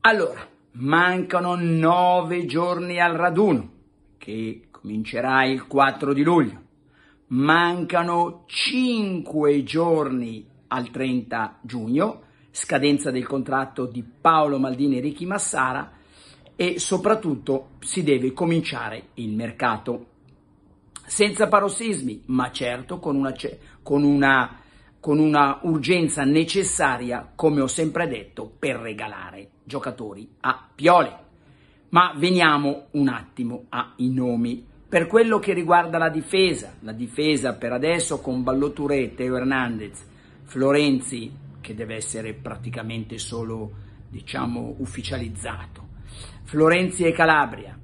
Allora, mancano nove giorni al raduno, che comincerà il 4 di luglio. Mancano cinque giorni al 30 giugno, scadenza del contratto di Paolo Maldini e Ricky Massara, e soprattutto si deve cominciare il mercato. Senza parossismi, ma certo con una, con una, con una urgenza necessaria, come ho sempre detto, per regalare giocatori a Piole. Ma veniamo un attimo ai nomi. Per quello che riguarda la difesa, la difesa per adesso con Balloture, Teo Hernandez, Florenzi, che deve essere praticamente solo, diciamo, ufficializzato, Florenzi e Calabria,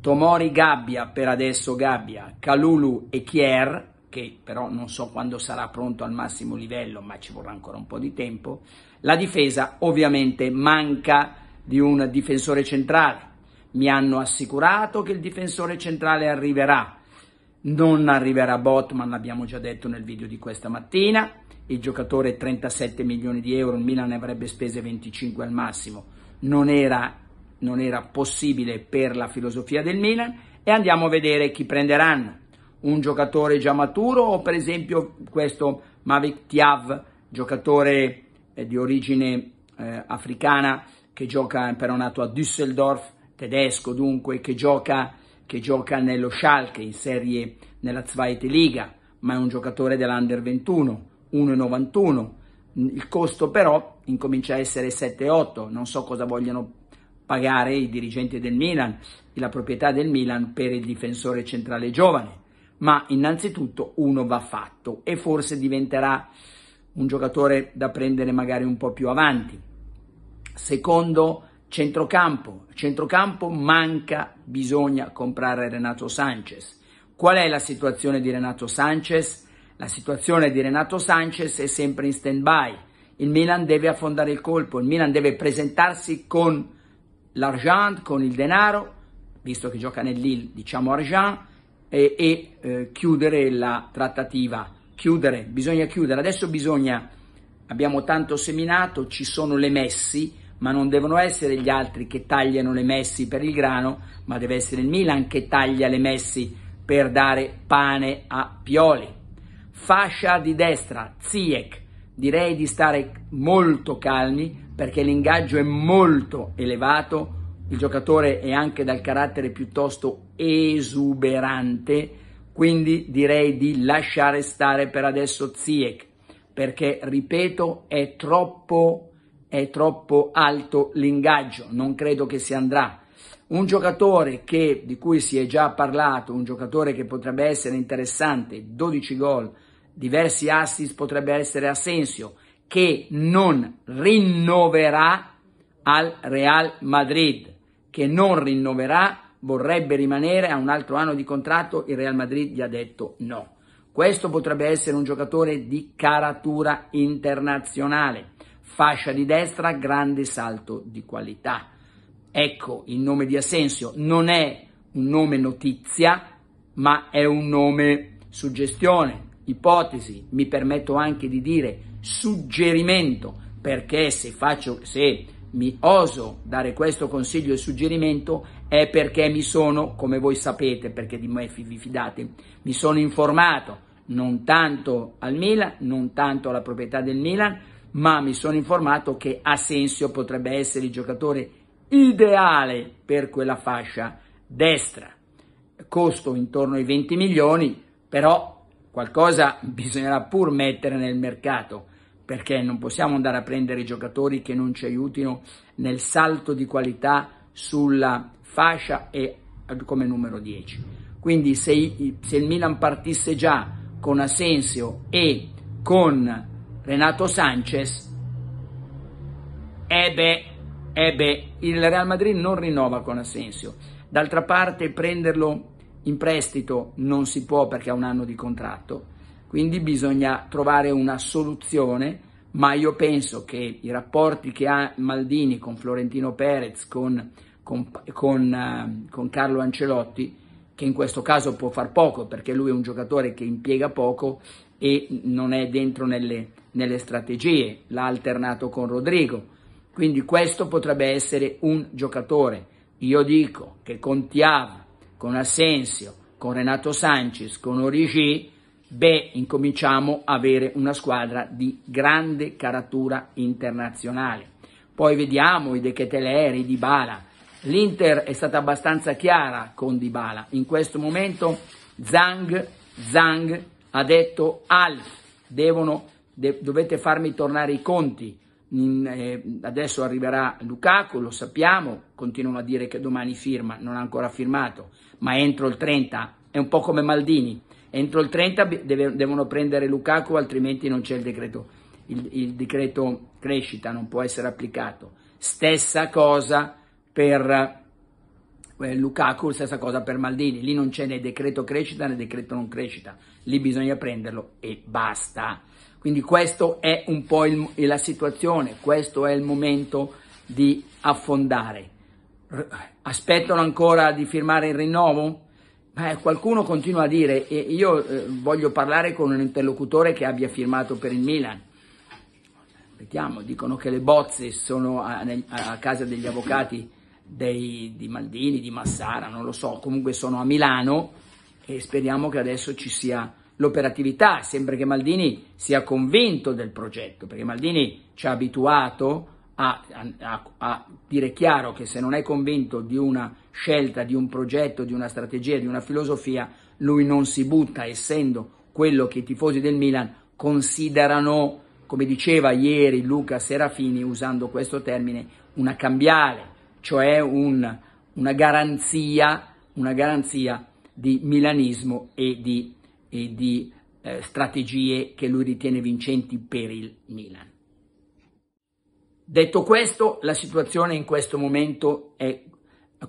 Tomori Gabbia, per adesso Gabbia, Calulu e Chier, che però non so quando sarà pronto al massimo livello, ma ci vorrà ancora un po' di tempo. La difesa ovviamente manca di un difensore centrale. Mi hanno assicurato che il difensore centrale arriverà. Non arriverà Botman, l'abbiamo già detto nel video di questa mattina. Il giocatore 37 milioni di euro, il Milan ne avrebbe spese 25 al massimo. Non era non era possibile per la filosofia del Milan e andiamo a vedere chi prenderanno. Un giocatore già maturo o per esempio questo Mavic Tiav, giocatore eh, di origine eh, africana che gioca però nato a Düsseldorf, tedesco dunque, che gioca, che gioca nello Schalke in serie nella Zweite Liga, ma è un giocatore dell'Under 21, 1,91. Il costo però incomincia a essere 7,8 non so cosa vogliono pagare i dirigenti del Milan e la proprietà del Milan per il difensore centrale giovane, ma innanzitutto uno va fatto e forse diventerà un giocatore da prendere magari un po' più avanti. Secondo, centrocampo. Centrocampo manca, bisogna comprare Renato Sanchez. Qual è la situazione di Renato Sanchez? La situazione di Renato Sanchez è sempre in stand-by. Il Milan deve affondare il colpo, il Milan deve presentarsi con l'argent con il denaro, visto che gioca nell'Ill, diciamo argent, e, e eh, chiudere la trattativa. Chiudere, bisogna chiudere. Adesso bisogna, abbiamo tanto seminato, ci sono le messi, ma non devono essere gli altri che tagliano le messi per il grano, ma deve essere il Milan che taglia le messi per dare pane a Pioli. Fascia di destra, Ziek, direi di stare molto calmi perché l'ingaggio è molto elevato, il giocatore è anche dal carattere piuttosto esuberante, quindi direi di lasciare stare per adesso Ziek, perché ripeto è troppo, è troppo alto l'ingaggio, non credo che si andrà. Un giocatore che, di cui si è già parlato, un giocatore che potrebbe essere interessante, 12 gol, diversi assist potrebbe essere Asensio, che non rinnoverà al Real Madrid, che non rinnoverà, vorrebbe rimanere a un altro anno di contratto, il Real Madrid gli ha detto no. Questo potrebbe essere un giocatore di caratura internazionale, fascia di destra, grande salto di qualità. Ecco il nome di Asensio, non è un nome notizia, ma è un nome suggestione, ipotesi, mi permetto anche di dire suggerimento, perché se faccio, se mi oso dare questo consiglio e suggerimento è perché mi sono, come voi sapete, perché di me vi fidate, mi sono informato non tanto al Milan, non tanto alla proprietà del Milan, ma mi sono informato che Asensio potrebbe essere il giocatore ideale per quella fascia destra. Costo intorno ai 20 milioni, però Qualcosa bisognerà pur mettere nel mercato, perché non possiamo andare a prendere giocatori che non ci aiutino nel salto di qualità sulla fascia e come numero 10. Quindi se, se il Milan partisse già con Asensio e con Renato Sanchez, ebbe, eh ebbe, eh il Real Madrid non rinnova con Asensio. D'altra parte prenderlo in prestito non si può perché ha un anno di contratto, quindi bisogna trovare una soluzione, ma io penso che i rapporti che ha Maldini con Florentino Perez, con, con, con, eh, con Carlo Ancelotti, che in questo caso può far poco perché lui è un giocatore che impiega poco e non è dentro nelle, nelle strategie, l'ha alternato con Rodrigo, quindi questo potrebbe essere un giocatore. Io dico che con Tiav con Asensio, con Renato Sanchez, con Origi, beh, incominciamo a avere una squadra di grande caratura internazionale. Poi vediamo i De Keteleri, i Dybala. L'Inter è stata abbastanza chiara con Dybala. In questo momento Zhang, Zhang ha detto al, devono, de, dovete farmi tornare i conti. In, eh, adesso arriverà Lukaku, lo sappiamo, continuano a dire che domani firma, non ha ancora firmato ma entro il 30 è un po' come Maldini, entro il 30 deve, devono prendere Lukaku altrimenti non c'è il decreto, il, il decreto crescita, non può essere applicato. Stessa cosa per eh, Lukaku, stessa cosa per Maldini, lì non c'è né decreto crescita né decreto non crescita, lì bisogna prenderlo e basta. Quindi questa è un po' il, la situazione, questo è il momento di affondare aspettano ancora di firmare il rinnovo? Eh, qualcuno continua a dire, e io eh, voglio parlare con un interlocutore che abbia firmato per il Milan. Vediamo, dicono che le bozze sono a, a casa degli avvocati dei, di Maldini, di Massara, non lo so, comunque sono a Milano e speriamo che adesso ci sia l'operatività. Sembra che Maldini sia convinto del progetto, perché Maldini ci ha abituato a, a, a, dire chiaro che se non è convinto di una scelta, di un progetto, di una strategia, di una filosofia, lui non si butta, essendo quello che i tifosi del Milan considerano, come diceva ieri Luca Serafini usando questo termine, una cambiale, cioè un, una, garanzia, una garanzia di milanismo e di, e di eh, strategie che lui ritiene vincenti per il Milan. Detto questo, la situazione in questo momento è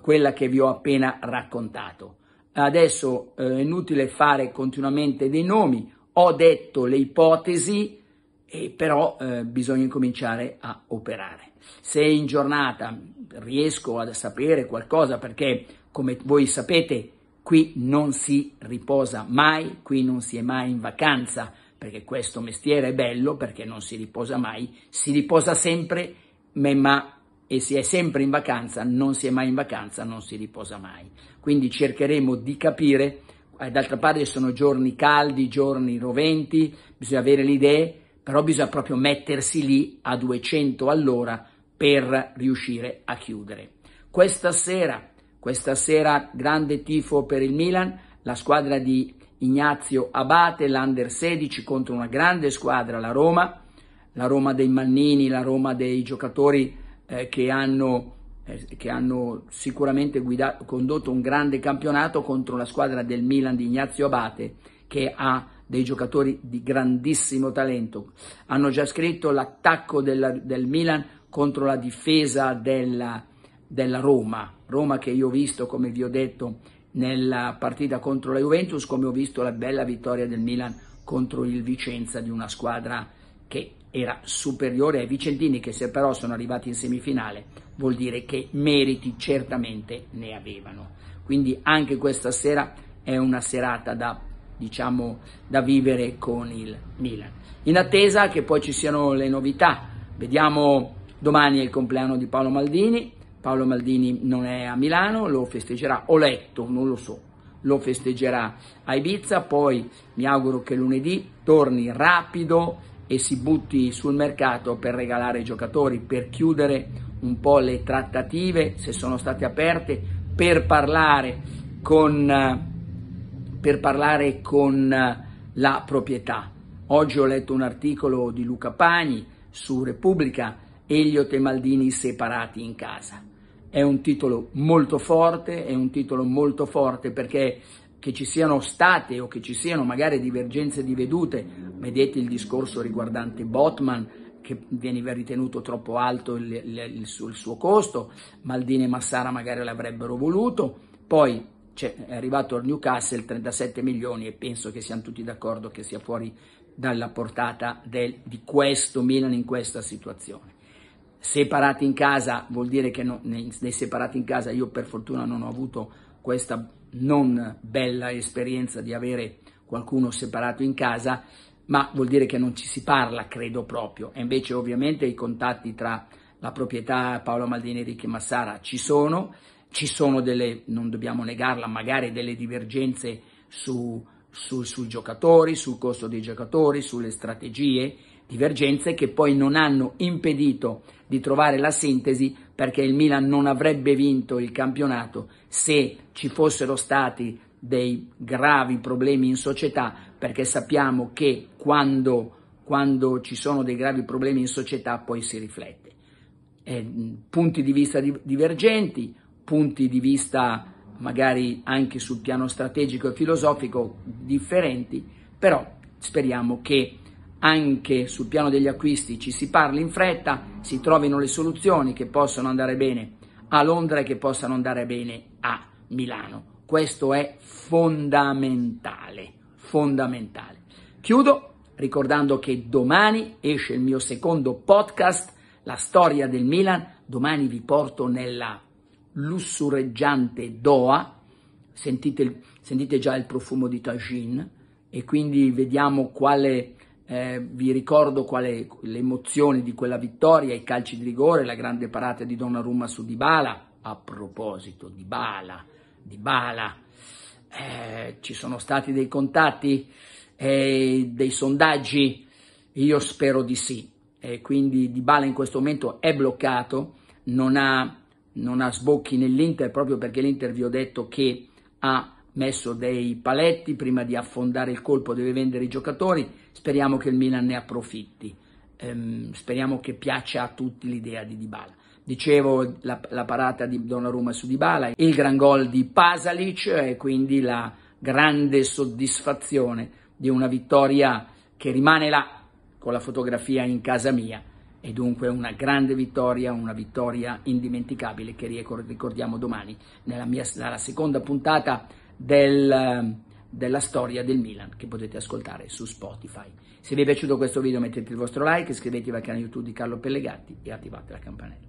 quella che vi ho appena raccontato. Adesso eh, è inutile fare continuamente dei nomi, ho detto le ipotesi, e però eh, bisogna cominciare a operare. Se in giornata riesco a sapere qualcosa, perché come voi sapete qui non si riposa mai, qui non si è mai in vacanza, perché questo mestiere è bello, perché non si riposa mai, si riposa sempre, ma e si è sempre in vacanza, non si è mai in vacanza, non si riposa mai. Quindi cercheremo di capire, eh, d'altra parte sono giorni caldi, giorni roventi, bisogna avere le idee, però bisogna proprio mettersi lì a 200 all'ora per riuscire a chiudere. Questa sera, questa sera grande tifo per il Milan, la squadra di Ignazio Abate, l'Under 16 contro una grande squadra, la Roma, la Roma dei Mannini, la Roma dei giocatori eh, che, hanno, eh, che, hanno, sicuramente guidato, condotto un grande campionato contro la squadra del Milan di Ignazio Abate che ha dei giocatori di grandissimo talento. Hanno già scritto l'attacco del, del Milan contro la difesa della, della Roma, Roma che io ho visto, come vi ho detto, nella partita contro la Juventus, come ho visto la bella vittoria del Milan contro il Vicenza di una squadra che era superiore ai Vicentini che se però sono arrivati in semifinale vuol dire che meriti certamente ne avevano. Quindi anche questa sera è una serata da, diciamo, da vivere con il Milan. In attesa che poi ci siano le novità, vediamo domani è il compleanno di Paolo Maldini, Paolo Maldini non è a Milano, lo festeggerà, ho letto, non lo so, lo festeggerà a Ibiza, poi mi auguro che lunedì torni rapido e si butti sul mercato per regalare i giocatori, per chiudere un po' le trattative, se sono state aperte, per parlare con, per parlare con la proprietà. Oggi ho letto un articolo di Luca Pagni su Repubblica, Elio e Maldini separati in casa. È un titolo molto forte, è un titolo molto forte perché che ci siano state o che ci siano magari divergenze di vedute, vedete il discorso riguardante Botman, che veniva ritenuto troppo alto il, il, il, suo, il, suo, costo, Maldini e Massara magari l'avrebbero voluto, poi cioè, è arrivato al Newcastle 37 milioni e penso che siamo tutti d'accordo che sia fuori dalla portata del, di questo Milan in questa situazione separati in casa, vuol dire che no, nei, nei separati in casa io per fortuna non ho avuto questa non bella esperienza di avere qualcuno separato in casa, ma vuol dire che non ci si parla, credo proprio. E invece ovviamente i contatti tra la proprietà Paolo Maldini e Ricchi Massara ci sono, ci sono delle, non dobbiamo negarla, magari delle divergenze su, su, sui giocatori, sul costo dei giocatori, sulle strategie, divergenze che poi non hanno impedito di trovare la sintesi perché il Milan non avrebbe vinto il campionato se ci fossero stati dei gravi problemi in società perché sappiamo che quando, quando ci sono dei gravi problemi in società poi si riflette. Eh, punti di vista divergenti, punti di vista magari anche sul piano strategico e filosofico differenti, però speriamo che anche sul piano degli acquisti ci si parli in fretta, si trovino le soluzioni che possono andare bene a Londra e che possano andare bene a Milano. Questo è fondamentale, fondamentale. Chiudo ricordando che domani esce il mio secondo podcast, La storia del Milan. Domani vi porto nella lussureggiante Doha. Sentite, sentite già il profumo di tagine e quindi vediamo quale eh, vi ricordo quale le emozioni di quella vittoria, i calci di rigore, la grande parata di Donnarumma su Dybala. A proposito, di Dybala, eh, ci sono stati dei contatti, eh, dei sondaggi? Io spero di sì. Eh, quindi Dybala in questo momento è bloccato, non ha, non ha sbocchi nell'Inter proprio perché l'Inter vi ho detto che ha messo dei paletti prima di affondare il colpo, deve vendere i giocatori, speriamo che il Milan ne approfitti, ehm, speriamo che piaccia a tutti l'idea di Dybala. Dicevo la, la, parata di Donnarumma su Dybala, il gran gol di Pasalic e quindi la grande soddisfazione di una vittoria che rimane là con la fotografia in casa mia e dunque una grande vittoria, una vittoria indimenticabile che ricordiamo domani nella mia, nella seconda puntata del, ehm, della storia del Milan che potete ascoltare su Spotify. Se vi è piaciuto questo video mettete il vostro like, iscrivetevi al canale YouTube di Carlo Pellegatti e attivate la campanella.